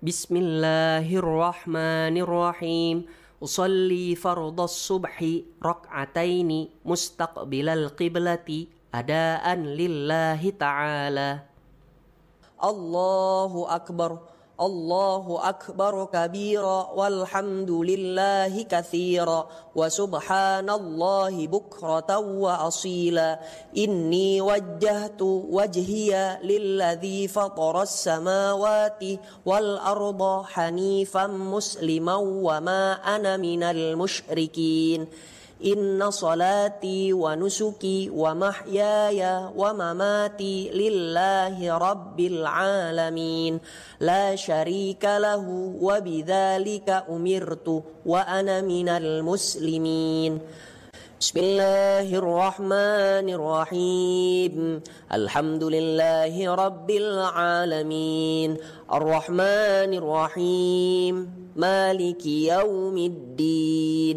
بسم الله الرحمن الرحيم أصلي فرض الصبح ركعتين مستقبل القبلة أداء لله تعالى الله أكبر الله أكبر كبيرا والحمد لله كثيرا وسبحان الله بكرة وأصيلا إني وجهت وجهي للذي فطر السماوات والأرض حنيفا مسلما وما أنا من المشركين إن صلاتي ونسكي ومحياي ومماتي لله رب العالمين لا شريك له وبذلك أمرت وأنا من المسلمين بسم الله الرحمن الرحيم الحمد لله رب العالمين الرحمن الرحيم مالك يوم الدين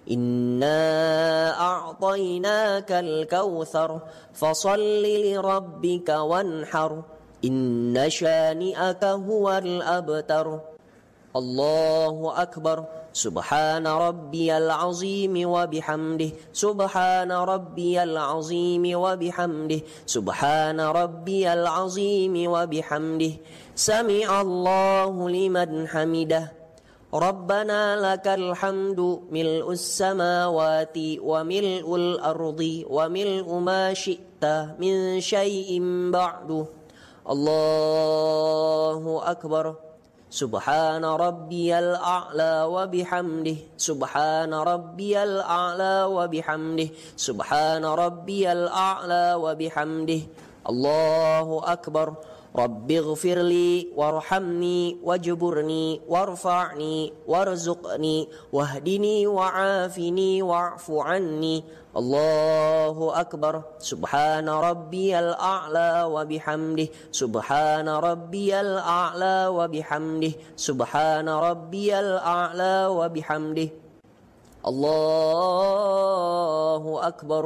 إنا أعطيناك الكوثر فصل لربك وانحر إن شانئك هو الأبتر الله أكبر سبحان ربي العظيم وبحمده سبحان ربي العظيم وبحمده سبحان ربي العظيم وبحمده سمع الله لمن حمده ربنا لك الحمد ملء السماوات وملء الأرض وملء ما شئت من شيء بعد الله أكبر سبحان ربي الأعلى وبحمده سبحان ربي الأعلى وبحمده سبحان ربي الأعلى وبحمده الله أكبر رب اغفر لي وارحمني واجبرني وارفعني وارزقني واهدني وعافني واعف عني الله أكبر سبحان ربي الأعلى وبحمده سبحان ربي الأعلى وبحمده سبحان ربي الأعلى وبحمده الله أكبر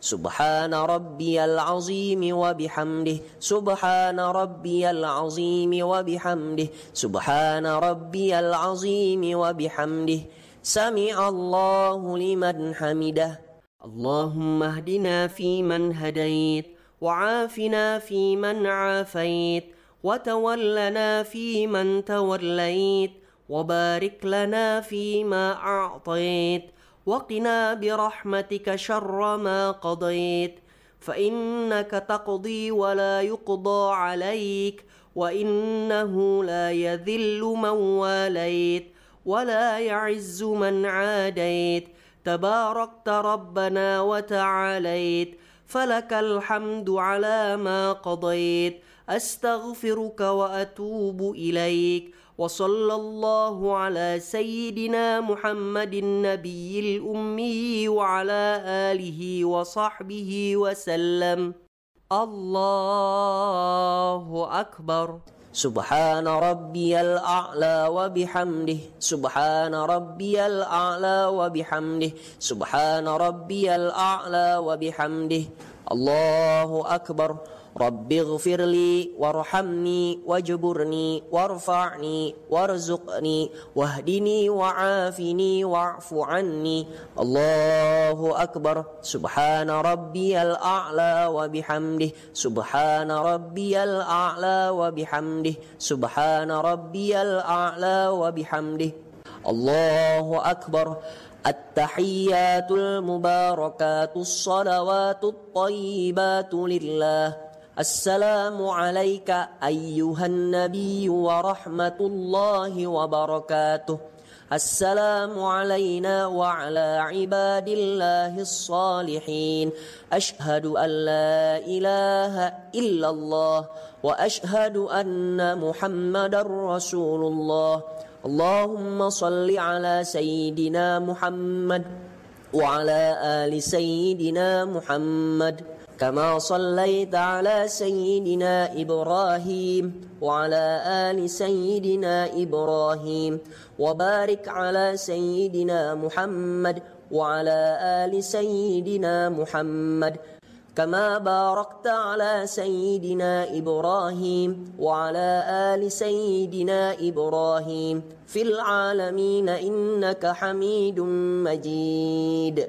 سبحان ربي العظيم وبحمده سبحان ربي العظيم وبحمده سبحان ربي العظيم وبحمده سمع الله لمن حمده اللهم اهدنا فيمن هديت وعافنا فيمن عافيت وتولنا فيمن توليت وبارك لنا فيما أعطيت وقنا برحمتك شر ما قضيت فإنك تقضي ولا يقضى عليك وإنه لا يذل من واليت ولا يعز من عاديت تباركت ربنا وتعاليت فلك الحمد على ما قضيت أستغفرك وأتوب إليك وصلى الله على سيدنا محمد النبي الأمي وعلى آله وصحبه وسلم الله أكبر سبحان ربي الأعلى وبحمده سبحان ربي الأعلى وبحمده سبحان ربي الأعلى وبحمده الله أكبر رب اغفر لي وارحمني واجبرني وارفعني وارزقني واهدني وعافني واعف عني الله أكبر سبحان ربي الأعلى وبحمده سبحان ربي الأعلى وبحمده سبحان ربي الأعلى وبحمده الله أكبر التحيات المباركات الصلوات الطيبات لله السلام عليك أيها النبي ورحمة الله وبركاته السلام علينا وعلى عباد الله الصالحين أشهد أن لا إله إلا الله وأشهد أن محمد رسول الله اللهم صل على سيدنا محمد وعلى آل سيدنا محمد كما صليت على سيدنا إبراهيم وعلى آل سيدنا إبراهيم وبارك على سيدنا محمد وعلى آل سيدنا محمد كما باركت على سيدنا إبراهيم وعلى آل سيدنا إبراهيم في العالمين إنك حميد مجيد